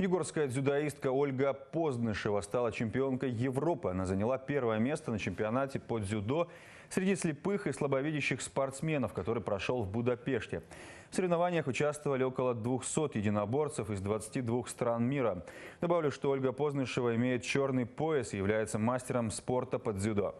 Югорская дзюдоистка Ольга Позднышева стала чемпионкой Европы. Она заняла первое место на чемпионате по дзюдо среди слепых и слабовидящих спортсменов, который прошел в Будапеште. В соревнованиях участвовали около 200 единоборцев из 22 стран мира. Добавлю, что Ольга Познышева имеет черный пояс и является мастером спорта по дзюдо.